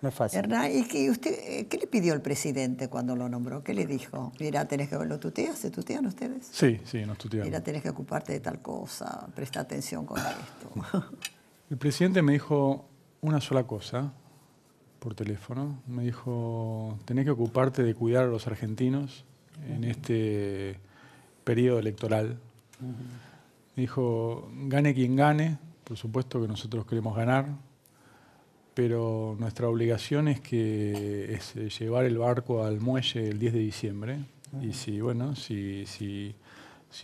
No es fácil. Hernán, ¿y qué, eh, qué le pidió el presidente cuando lo nombró? ¿Qué le dijo? Mira, tenés que... ¿Lo tuteas? ¿Se tutean ustedes? Sí, sí, nos tutean. Mira, tenés que ocuparte de tal cosa, presta atención con esto. El presidente me dijo una sola cosa por teléfono. Me dijo, tenés que ocuparte de cuidar a los argentinos en este periodo electoral. Me dijo, gane quien gane, por supuesto que nosotros queremos ganar, pero nuestra obligación es que es eh, llevar el barco al muelle el 10 de diciembre. Y si, bueno, si,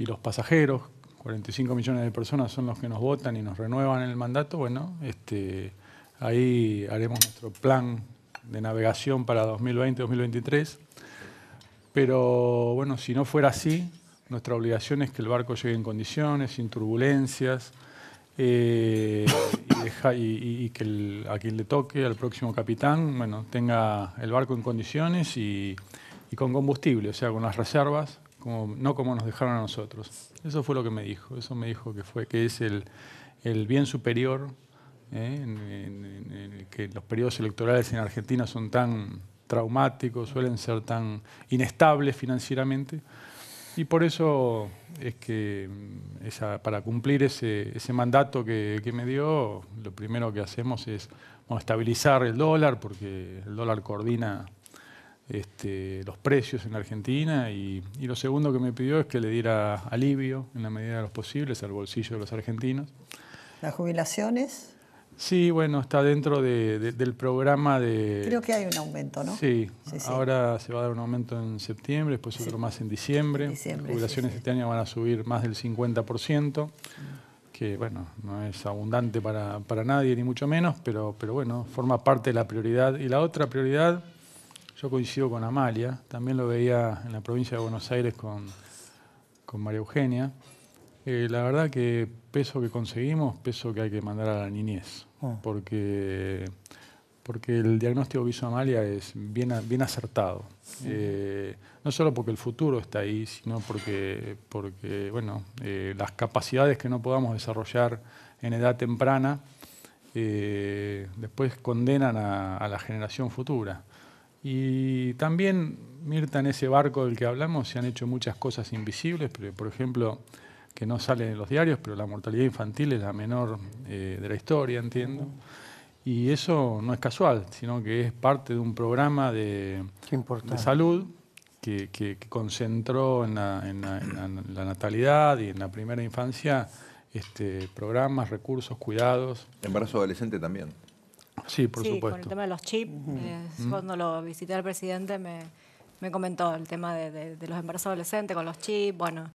los pasajeros, 45 millones de personas son los que nos votan y nos renuevan el mandato, bueno, este, ahí haremos nuestro plan de navegación para 2020-2023. Pero bueno, si no fuera así, nuestra obligación es que el barco llegue en condiciones, sin turbulencias, eh, y, que a quien le toque, al próximo capitán, bueno, tenga el barco en condiciones y, con combustible, o sea, con las reservas, como, no como nos dejaron a nosotros. Eso fue lo que me dijo, eso me dijo que fue, que es el, bien superior, eh, que los periodos electorales en Argentina son tan traumáticos, suelen ser tan inestables financieramente, y por eso es que mm, para cumplir ese, ese mandato que, me dio, lo primero que hacemos es estabilizar el dólar, porque el dólar coordina este, los precios en Argentina. Y, y, lo segundo que me pidió es que le diera alivio, en la medida de los posibles, al bolsillo de los argentinos. ¿Las jubilaciones? Sí, bueno, está dentro del programa de... Creo que hay un aumento, ¿no? Sí, ahora se va a dar un aumento en septiembre, después otro más en diciembre. diciembre Las poblaciones este año van a subir más del 50%, que bueno, no es abundante para, nadie, ni mucho menos, pero, pero bueno, forma parte de la prioridad. Y la otra prioridad, yo coincido con Amalia, también lo veía en la provincia de Buenos Aires con María Eugenia, eh, la verdad que peso que conseguimos, peso que hay que mandar a la niñez, ah. porque, porque el diagnóstico visoamalia es bien, bien acertado. Eh, no solo porque el futuro está ahí, sino porque, porque bueno, eh, las capacidades que no podamos desarrollar en edad temprana después condenan a, la generación futura. Y también, Mirta, en ese barco del que hablamos se han hecho muchas cosas invisibles, pero por ejemplo que no sale en los diarios, pero la mortalidad infantil es la menor eh, de la historia, entiendo. Y eso no es casual, sino que es parte de un programa de, salud que, que, concentró en la, natalidad y en la primera infancia este, programas, recursos, cuidados. Embarazo adolescente también. Sí, por sí, supuesto. Con el tema de los chips, eh, cuando lo visité al presidente me, me comentó el tema de, de, de los embarazos adolescentes con los chips, bueno.